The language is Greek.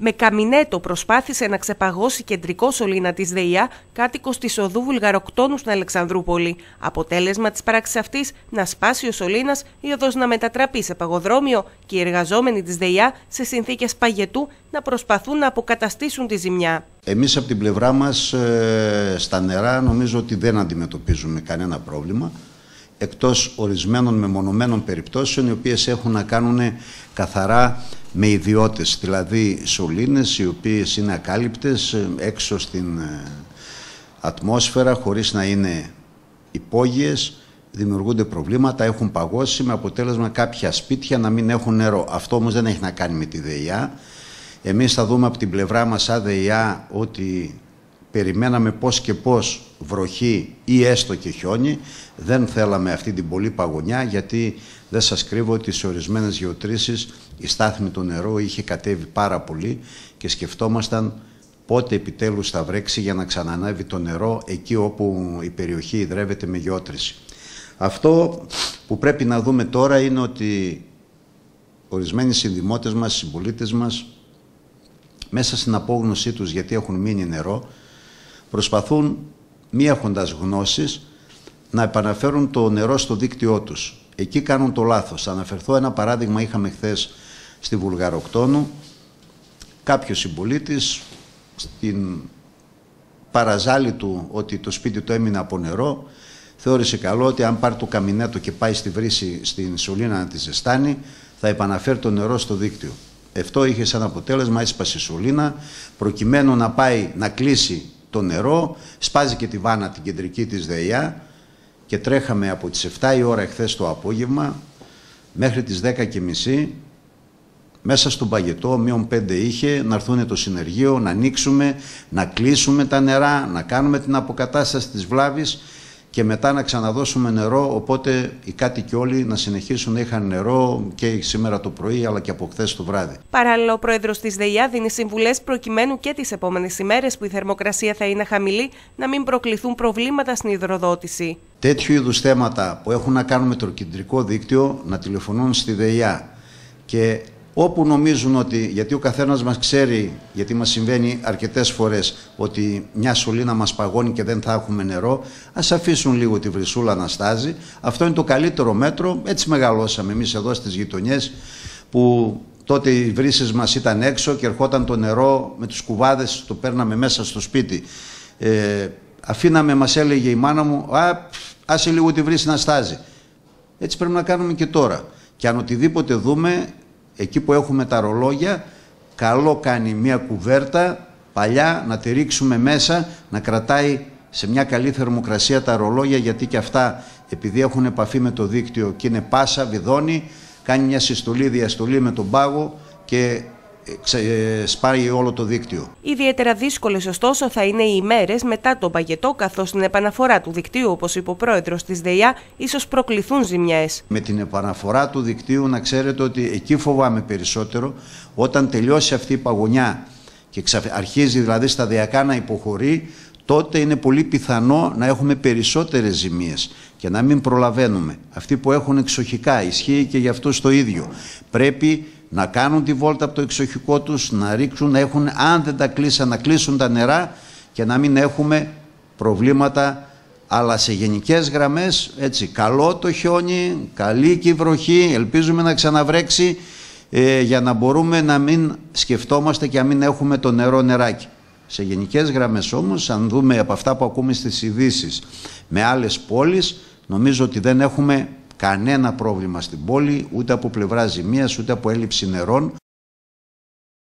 Με καμινέτο προσπάθησε να ξεπαγώσει κεντρικό σωλήνα της ΔΕΙΑ, κάτοικος της οδού Βουλγαροκτόνου στην Αλεξανδρούπολη. Αποτέλεσμα της πράξης αυτής να σπάσει ο σωλήνας, η οδός να μετατραπεί σε παγοδρόμιο και οι εργαζόμενοι της ΔΕΙΑ σε συνθήκες παγετού να προσπαθούν να αποκαταστήσουν τη ζημιά. Εμείς από την πλευρά μας, ε, στα νερά νομίζω ότι δεν αντιμετωπίζουμε κανένα πρόβλημα εκτός ορισμένων μεμονωμένων περιπτώσεων οι οποίες έχουν να κάνουν καθαρά με ιδιώτες, δηλαδή σωλήνες οι οποίες είναι ακάλυπτες ε, έξω στην ε, ατμόσφαιρα χωρίς να είναι υπόγειες, δημιουργούνται προβλήματα, έχουν παγώσει με αποτέλεσμα κάποια σπίτια να μην έχουν νερό. Αυτό όμως δεν έχει να κάνει με τη ΔΕΙΑ. Εμείς θα δούμε από την πλευρά μας ΑΔΕΙΑ ότι περιμέναμε πώς και πώς βροχή ή έστω και χιόνι. Δεν θέλαμε αυτή την πολύ παγωνιά γιατί δεν σας κρύβω ότι σε ορισμένες γεωτρήσεις η στάθμη του νερού είχε κατέβει πάρα πολύ και σκεφτόμασταν πότε επιτέλους θα βρέξει για να ξανανάβει το νερό εκεί όπου η περιοχή ιδρεύεται με γεώτρηση. Αυτό που πρέπει να δούμε τώρα είναι ότι ορισμένοι συνδημότες μας, συμπολίτες μας, μέσα στην απόγνωσή τους γιατί έχουν μείνει νερό, προσπαθούν μη έχοντας γνώσεις να επαναφέρουν το νερό στο δίκτυό τους. Εκεί κάνουν το λάθος. Θα αναφερθώ ένα παράδειγμα είχαμε χθες στη Βουλγαροκτώνου Κάποιος συμπολίτης στην παραζάλη του ότι το σπίτι του έμεινε από νερό θεώρησε καλό ότι αν πάρει το καμινέτο και πάει στη βρύση στην σωλήνα να τη ζεστάνει θα επαναφέρει το νερό στο δίκτυο. Αυτό είχε σαν αποτέλεσμα έσπασε η σωλήνα προκειμένου να πάει να κλείσει το νερό, σπάζει και τη βάνα την κεντρική της ΔΕΙΑ και τρέχαμε από τις 7 η ώρα εχθές το απόγευμα μέχρι τις 10 και μισή μέσα στον παγετό, μείον πέντε είχε, να έρθουν το συνεργείο, να ανοίξουμε, να κλείσουμε τα νερά, να κάνουμε την αποκατάσταση της βλάβης και μετά να ξαναδώσουμε νερό, οπότε οι κάτοικοι όλοι να συνεχίσουν να είχαν νερό και σήμερα το πρωί αλλά και από χθες το βράδυ. Παράλληλα, ο πρόεδρος της ΔΕΙΑ δίνει συμβουλές προκειμένου και τις επόμενες ημέρες που η θερμοκρασία θα είναι χαμηλή να μην προκληθούν προβλήματα στην υδροδότηση. Τέτοιου είδους θέματα που έχουν να κάνουν με το κεντρικό δίκτυο να τηλεφωνούν στη ΔΕΙΑ και όπου νομίζουν ότι, γιατί ο καθένας μας ξέρει, γιατί μας συμβαίνει αρκετές φορές, ότι μια σωλήνα μας παγώνει και δεν θα έχουμε νερό, ας αφήσουν λίγο τη βρυσούλα να στάζει. Αυτό είναι το καλύτερο μέτρο, έτσι μεγαλώσαμε εμείς εδώ στις γειτονιές, που τότε οι βρύσες μας ήταν έξω και ερχόταν το νερό με τους κουβάδες, το παίρναμε μέσα στο σπίτι. Ε, αφήναμε, μας έλεγε η μάνα μου, α, άσε λίγο τη βρύση να στάζει. Έτσι πρέπει να κάνουμε και τώρα. Και αν οτιδήποτε δούμε, εκεί που έχουμε τα ρολόγια, καλό κάνει μια κουβέρτα παλιά να τη ρίξουμε μέσα, να κρατάει σε μια καλή θερμοκρασία τα ρολόγια γιατί και αυτά επειδή έχουν επαφή με το δίκτυο και είναι πάσα, βιδώνει, κάνει μια συστολή, διαστολή με τον πάγο και ε, σπάει όλο το δίκτυο. Ιδιαίτερα δύσκολες, ωστόσο, θα είναι οι ημέρε μετά τον παγετό, καθώς στην επαναφορά του δικτύου, όπως είπε ο πρόεδρος της ΔΕΙΑ, ίσως προκληθούν ζημιές. Με την επαναφορά του δικτύου, να ξέρετε ότι εκεί φοβάμαι περισσότερο. Όταν τελειώσει αυτή η παγωνιά και αρχίζει δηλαδή σταδιακά να υποχωρεί, τότε είναι πολύ πιθανό να έχουμε περισσότερες ζημίες και να μην προλαβαίνουμε. Αυτοί που έχουν εξοχικά ισχύει και για αυτό το ίδιο. Πρέπει να κάνουν τη βόλτα από το εξοχικό τους, να ρίξουν, να έχουν, αν δεν τα κλείσαν, να κλείσουν τα νερά και να μην έχουμε προβλήματα. Αλλά σε γενικές γραμμές, έτσι, καλό το χιόνι, καλή και η βροχή, ελπίζουμε να ξαναβρέξει ε, για να μπορούμε να μην σκεφτόμαστε και να μην έχουμε το νερό νεράκι. Σε γενικές γραμμές όμως, αν δούμε από αυτά που ακούμε στις ειδήσεις με άλλες πόλεις, νομίζω ότι δεν έχουμε κανένα πρόβλημα στην πόλη, ούτε από πλευρά ζημίας, ούτε από έλλειψη νερών.